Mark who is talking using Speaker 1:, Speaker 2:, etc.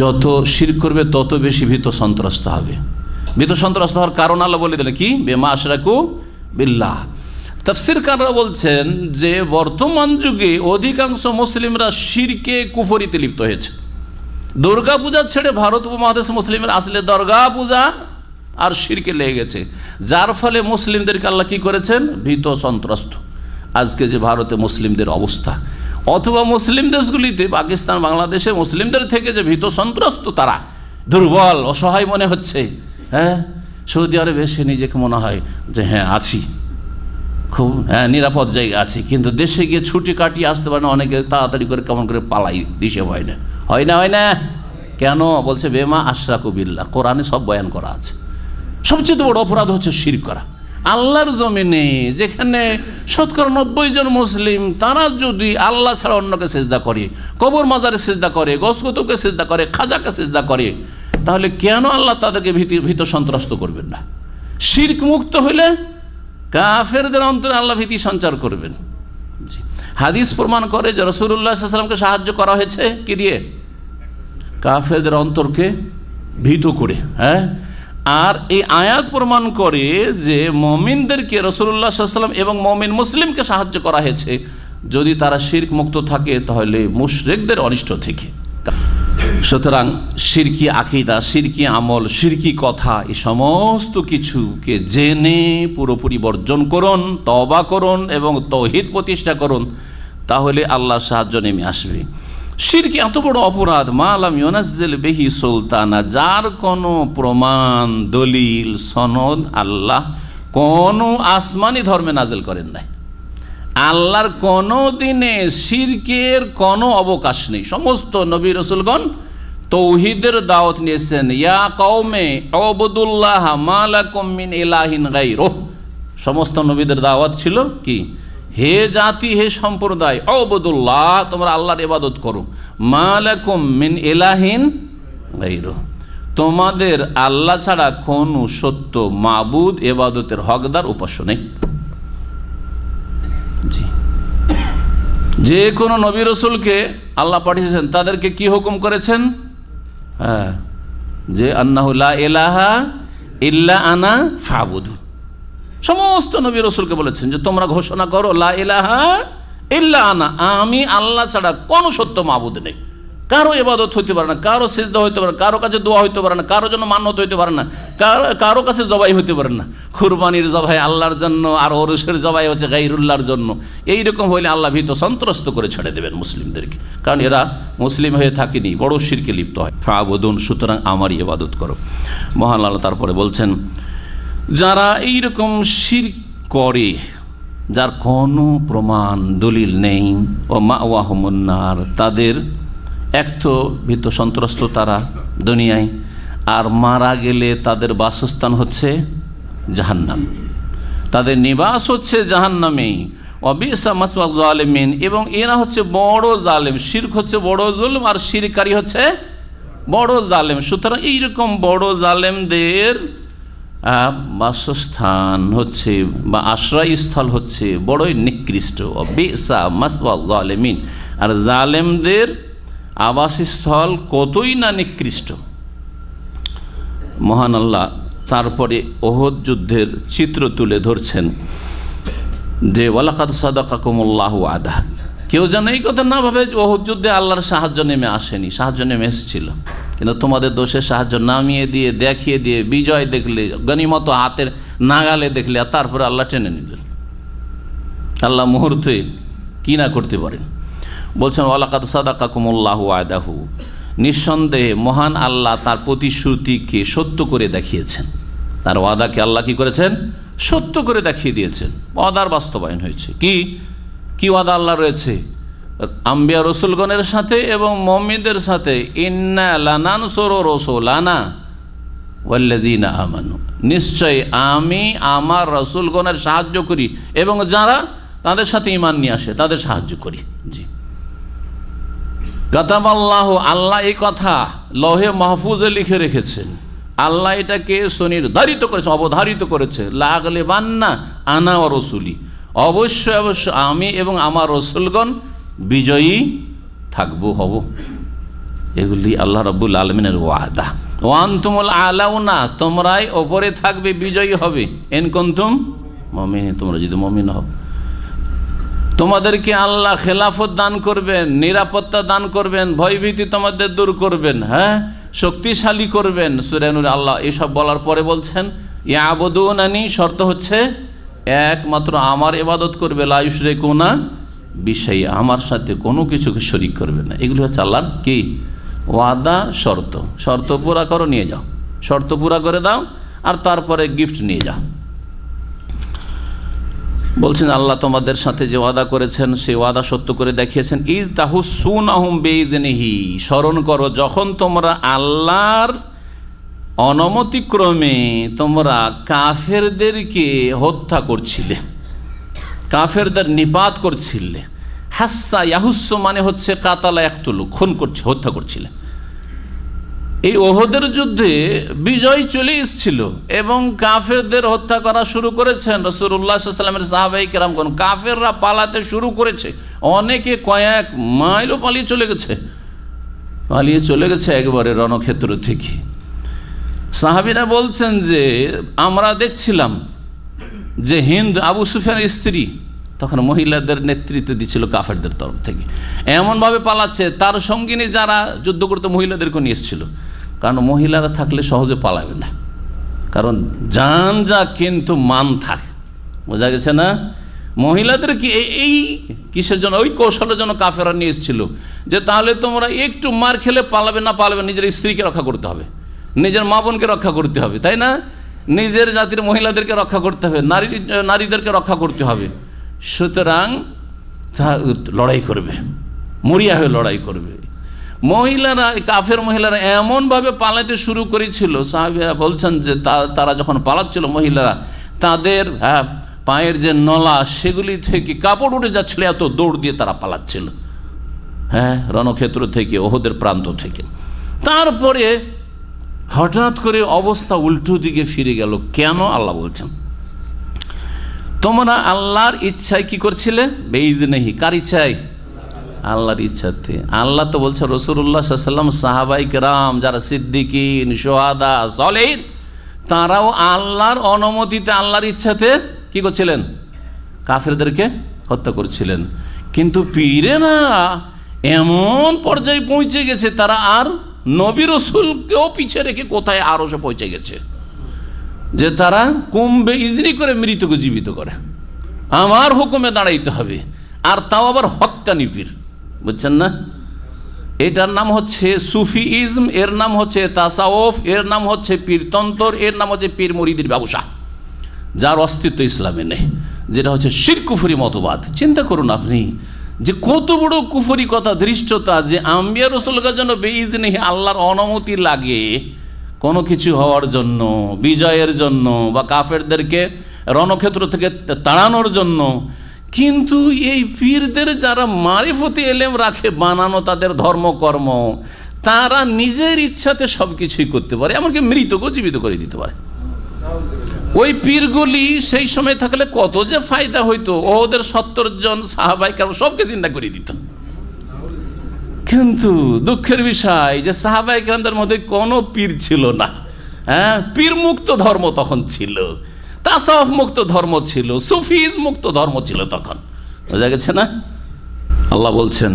Speaker 1: যত শির করবে তত বেশি ভীত সন্ত্রস্ত হবে ভীত সন্ত্রস্ত হওয়ার কারণ আল্লাহ বলে দিলে কি বেমা আশরাকু বিল্লাহ কাররা বলছেন যে বর্তমান যুগে অধিকাংশ মুসলিমরা শিরকে কুফরিতে লিপ্ত হয়েছে দুর্গা পূজা ছেড়ে ভারত উপমহাদেশ মুসলিমের আসলে দর্গা পূজা আর শিরকে লেগে গেছে যার ফলে মুসলিমদেরকে আল্লাহ কী করেছেন ভীত সন্ত্রস্ত আজকে যে ভারতে মুসলিমদের অবস্থা অথবা মুসলিম দেশগুলিতে পাকিস্তান বাংলাদেশে মুসলিমদের থেকে যে ভীত সন্ত্রস্ত তারা দুর্বল অসহায় মনে হচ্ছে হ্যাঁ সৌদি আরবে সে নিজেকে মনে হয় যে হ্যাঁ আছি খুব হ্যাঁ নিরাপদ জায়গা আছে কিন্তু দেশে গিয়ে ছুটি কাটিয়ে আসতে পারে না অনেকে তাড়াতাড়ি করে কেমন করে পালাই দিশে হয় না হয় না হয় না কেন বলছে বেমা আশরাকু বিল্লা কোরআনে সব বয়ান করা আছে সবচেয়ে বড় অপরাধ হচ্ছে শির করা আল্লাহর জমিনে যেখানে শতকরা নব্বই জন মুসলিম তারা যদি আল্লাহ ছাড়া অন্যকে সেজদা করে কবর মাজারে সেজদা করে গসগতকে সেজদা করে খাজাকে সেজদা করে তাহলে কেন আল্লাহ তাদেরকে ভীতি ভীত সন্ত্রস্ত করবেন না শির্ক মুক্ত হলে কাফেরদের অন্তরে আল্লাহ ভীতি সঞ্চার করবেন হাদিস প্রমাণ করে যে রসুল্লাহামকে সাহায্য করা হয়েছে কি দিয়ে কাফেরদের অন্তরকে ভীত করে হ্যাঁ আর এই আয়াত প্রমাণ করে যে মমিনদেরকে রসুল্লাহ সাল্লাম এবং মমিন মুসলিমকে সাহায্য করা হয়েছে যদি তারা শির্ক মুক্ত থাকে তাহলে মুশরেকদের অনিষ্ট থেকে সুতরাং সিরকি আকিদা সিরকি আমল সিরকি কথা এই সমস্ত কিছুকে জেনে পুরোপুরি বর্জন করুন তবা করুন এবং তহিদ প্রতিষ্ঠা করুন তাহলে আল্লাহ সাহায্য নেমে আসবে সিরকি এত বড় অপরাধ মা আলাম বেহি সুলতানা যার কোনো প্রমাণ দলিল সনদ আল্লাহ কোন আসমানি ধর্মে নাজেল করেন নাই আল্লাহর কোনো দিনে সিরকের কোনো অবকাশ নেই সমস্ত নবী রসুলগণ তৌহিদের দাওয়াত নিয়েছেন ইয়া কৌমে অবদুল্লাহ মালাকুমিন ইলাহিন গাই সমস্ত নবীদের দাওয়াত ছিল কি হে জাতি হে সম্প্রদায় অবদুল্লাহ তোমরা আল্লাহর ইবাদত করো মালাকুম মিন এলাহিন তোমাদের আল্লাহ ছাড়া কোন সত্য মাবুদ এবাদতের হকদার উপাস্য নেই যে কোনো নবী রসুলকে আল্লাহ পাঠিয়েছেন তাদেরকে কি হুকুম করেছেন হ্যাঁ যে আন্নাহুল্লাহ এলাহা ইল্লা আনা ফাবুদু সমস্ত নবী রসুলকে বলেছেন যে তোমরা ঘোষণা করো লাহা আনা আমি আল্লাহ ছাড়া কোনো সত্য মাহবুদ নেই কারো এবাদত হইতে পারে না কারো সিজদা হইতে পারে না কারো কাছে দোয়া হইতে পারে না কারো জন্য মান্যত হইতে পারে না কারো কাছে জবাই হইতে পারে না কুরবানির জবাই আল্লাহর জন্য আর অরুষের জবাই হচ্ছে গাইরুল্লাহর জন্য এইরকম হইলে আল্লাহ ভীত সন্ত্রস্ত করে ছেড়ে দেবেন মুসলিমদেরকে কারণ এরা মুসলিম হয়ে থাকেনি বড় শিরকে লিপ্ত হয় ফাবুদুন সুতরাং আমারই এবাদত করো মহান আল্লাহ তারপরে বলছেন যারা এই রকম শির করে যার কোনো প্রমাণ দলিল নেই ও মা ওয়াহমন্নার তাদের এক তো ভীত সন্ত্রস্ত তারা দুনিয়ায় আর মারা গেলে তাদের বাসস্থান হচ্ছে জাহান্নাম তাদের নিবাস হচ্ছে জাহান্নামেই অবিসা মাসওয়া জালেমিন এবং এরা হচ্ছে বড় জালেম শির্ক হচ্ছে বড় জুলম আর শিরকারী হচ্ছে বড় জালেম সুতরাং এইরকম বড় জালেমদের বাসস্থান হচ্ছে বা আশ্রয়স্থল হচ্ছে বড়ই নিকৃষ্ট আর জালেমদের আবাসস্থল কতই না নিকৃষ্ট মহান আল্লাহ তারপরে ওহদ যুদ্ধের চিত্র তুলে ধরছেন যে ওয়ালাকাত কাকুমুল্লাহ আদা কেউ যেন এই কথা না ভাবে ওহদ যুদ্ধে আল্লাহর সাহায্য নেমে আসেনি সাহায্য নেমে এসেছিল কিন্তু তোমাদের দোষের সাহায্য নামিয়ে দিয়ে দেখিয়ে দিয়ে বিজয় দেখলে গণিমত হাতের নাগালে দেখলে আর তারপরে আল্লাহ টেনে নিলেন আল্লাহ মুহূর্তে কি না করতে পারেন বলছেন ওয়ালাকাত সাদা কাকুমুল্লাহ আয়দাহু নিঃসন্দেহে মহান আল্লাহ তার প্রতিশ্রুতিকে সত্য করে দেখিয়েছেন তার ওয়াদাকে আল্লাহ কি করেছেন সত্য করে দেখিয়ে দিয়েছেন ওয়াদার বাস্তবায়ন হয়েছে কি কি ওয়াদা আল্লাহ রয়েছে আম্বিয়া রসুলগণের সাথে এবং মমিদের সাথে ইন্না লানান সোর রসোলানা নিশ্চয় আমি আমার রসুলগণের সাহায্য করি এবং যারা তাদের সাথে ইমান নিয়ে আসে তাদের সাহায্য করি জি কাতাবাল্লাহ আল্লাহ এই কথা লহে মাহফুজে লিখে রেখেছেন আল্লাহ এটাকে সুনির্ধারিত করেছে অবধারিত করেছে লাগলে বান্না আনা ও রসুলি অবশ্যই অবশ্য আমি এবং আমার রসুলগণ বিজয়ী থাকবো হব এগুলি আল্লাহ রব্বুল আলমিনের ওয়াদা ওয়ান তুমুল আলাউ না তোমরাই ওপরে থাকবে বিজয়ী হবে এনকন্তুম মমিন তোমরা যদি মমিন হও তোমাদেরকে আল্লাহ খেলাফত দান করবেন নিরাপত্তা দান করবেন ভয়ভীতি তোমাদের দূর করবেন হ্যাঁ শক্তিশালী করবেন সুরেনুর আল্লাহ এসব বলার পরে বলছেন এ আবদুন আনি শর্ত হচ্ছে একমাত্র আমার এবাদত করবে লায়ুশ রেকুনা বিষয়ে আমার সাথে কোনো কিছুকে শরিক করবে না এগুলি হচ্ছে আল্লাহর কি ওয়াদা শর্ত শর্ত পুরা করো নিয়ে যাও শর্ত পুরা করে দাও আর তারপরে গিফট নিয়ে যাও বলছেন আল্লাহ তোমাদের সাথে যে ওয়াদা করেছেন সে ওয়াদা সত্য করে দেখিয়েছেন ইজ তাহু সুন আহম বেজনেহি স্মরণ করো যখন তোমরা আল্লাহর অনমতিক্রমে তোমরা কাফেরদেরকে হত্যা করছিলে কাফেরদের নিপাত করছিলে হাসা ইয়াহুস্য মানে হচ্ছে কাতালা একতুলু খুন করছে হত্যা করছিলেন এই ওহদের যুদ্ধে বিজয় চলে এসছিল এবং কাফেরদের হত্যা করা শুরু করেছেন রসুল্লাহামের সাহাবাই কেরাম কোন কাফেররা পালাতে শুরু করেছে অনেকে কয়েক মাইলও পালিয়ে চলে গেছে পালিয়ে চলে গেছে একবারে রণক্ষেত্র থেকে সাহাবিরা বলছেন যে আমরা দেখছিলাম যে হিন্দ আবু সুফিয়ানের স্ত্রী তখন মহিলাদের নেতৃত্ব দিচ্ছিল কাফেরদের তরফ থেকে এমনভাবে পালাচ্ছে তার সঙ্গিনী যারা যুদ্ধ করতে মহিলাদেরকে নিয়ে এসেছিল কারণ মহিলারা থাকলে সহজে পালাবে না কারণ যান যা কিন্তু মান থাক বোঝা গেছে না মহিলাদের কি এই কিসের জন্য ওই কৌশলের জন্য কাফেরা নিয়ে এসেছিল যে তাহলে তোমরা একটু মার খেলে পালাবে না পালাবে নিজের স্ত্রীকে রক্ষা করতে হবে নিজের মা বোনকে রক্ষা করতে হবে তাই না নিজের জাতির মহিলাদেরকে রক্ষা করতে হবে নারী নারীদেরকে রক্ষা করতে হবে সুতরাং তা লড়াই করবে মরিয়া হয়ে লড়াই করবে মহিলারা কাফের মহিলারা এমনভাবে পালাতে শুরু করেছিল সাহাবিরা বলছেন যে তারা যখন পালাচ্ছিল মহিলারা তাদের হ্যাঁ, পায়ের যে নলা সেগুলি থেকে কাপড় উঠে যাচ্ছিল এত দৌড় দিয়ে তারা পালাচ্ছিল হ্যাঁ রণক্ষেত্র থেকে ওহদের প্রান্ত থেকে তারপরে হঠাৎ করে অবস্থা উল্টো দিকে ফিরে গেল কেন আল্লাহ বলছেন তোমরা আল্লাহর ইচ্ছায় কি করছিলে বেইজ নেহি কার ইচ্ছায় আল্লাহর ইচ্ছাতে আল্লাহ তো বলছে রসুল্লাহ সাল্লাম সাহাবাই গ্রাম যারা সিদ্দিকিন সোহাদা সলেন তারাও আল্লাহর অনুমতিতে আল্লাহর ইচ্ছাতে কি করছিলেন কাফেরদেরকে হত্যা করছিলেন কিন্তু পীরেরা এমন পর্যায়ে পৌঁছে গেছে তারা আর নবী রসুলকেও পিছিয়ে রেখে কোথায় আরো সে পৌঁছে গেছে যে তারা কুম্ভে ইজনি করে মৃতকে জীবিত করে আমার হুকুমে দাঁড়াইতে হবে আর তাও আবার হত্যা নিপির বুঝছেন না এটার নাম হচ্ছে সুফি ইজম এর নাম হচ্ছে তাসাওফ এর নাম হচ্ছে পীরতন্তর এর নাম হচ্ছে পীর মরিদির ব্যবসা যার অস্তিত্ব ইসলামে নেই যেটা হচ্ছে শিরকুফুরি মতবাদ চিন্তা করুন আপনি যে কত বড় কুফরি কথা ধৃষ্টতা যে আম্বিয়া রসুলকার জন্য বেইজ নেই আল্লাহর অনুমতি লাগে কোনো কিছু হওয়ার জন্য বিজয়ের জন্য বা কাফেরদেরকে রণক্ষেত্র থেকে তাড়ানোর জন্য কিন্তু এই পীরদের যারা মারিফতি এলেম রাখে বানানো তাদের ধর্মকর্ম তারা নিজের ইচ্ছাতে সব কিছুই করতে পারে এমনকি মৃতকেও জীবিত করে দিতে পারে ওই পীরগুলি সেই সময় থাকলে কত যে ফায়দা হইতো ওদের সত্তর জন সাহাবাই কেমন সবকে চিন্তা করিয়ে দিত কিন্তু দুঃখের বিষয় যে সাহাবাই কেন্দ্রের মধ্যে কোনো পীর ছিল না হ্যাঁ পীর মুক্ত ধর্ম তখন ছিল তাসাফ মুক্ত ধর্ম ছিল সুফিজ মুক্ত ধর্ম ছিল তখন বোঝা গেছে না আল্লাহ বলছেন